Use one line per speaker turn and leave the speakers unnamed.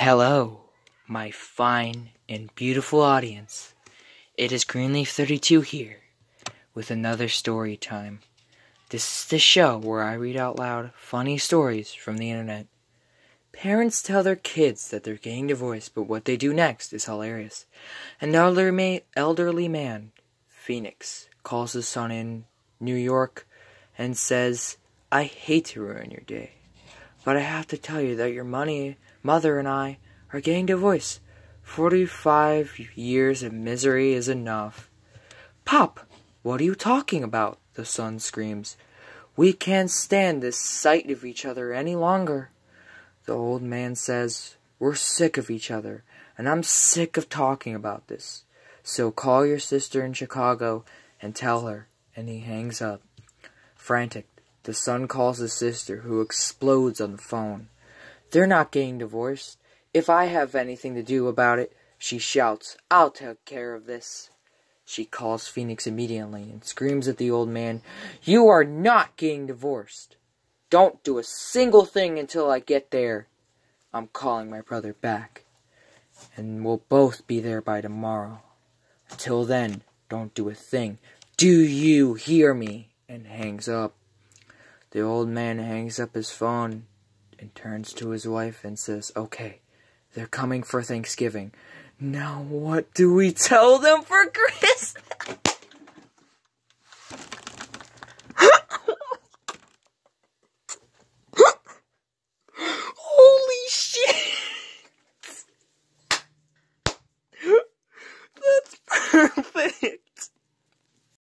Hello, my fine and beautiful audience. It is Greenleaf32 here with another story time. This is the show where I read out loud funny stories from the internet. Parents tell their kids that they're getting divorced, but what they do next is hilarious. An elderly man, Phoenix, calls his son in New York and says, I hate to ruin your day, but I have to tell you that your money Mother and I are getting divorced. Forty five years of misery is enough. Pop, what are you talking about? The son screams. We can't stand this sight of each other any longer. The old man says, We're sick of each other, and I'm sick of talking about this. So call your sister in Chicago and tell her. And he hangs up. Frantic, the son calls his sister, who explodes on the phone. They're not getting divorced. If I have anything to do about it, she shouts, I'll take care of this. She calls Phoenix immediately and screams at the old man, You are not getting divorced. Don't do a single thing until I get there. I'm calling my brother back. And we'll both be there by tomorrow. Until then, don't do a thing. Do you hear me? And hangs up. The old man hangs up his phone and turns to his wife and says, Okay, they're coming for Thanksgiving. Now what do we tell them for Christmas?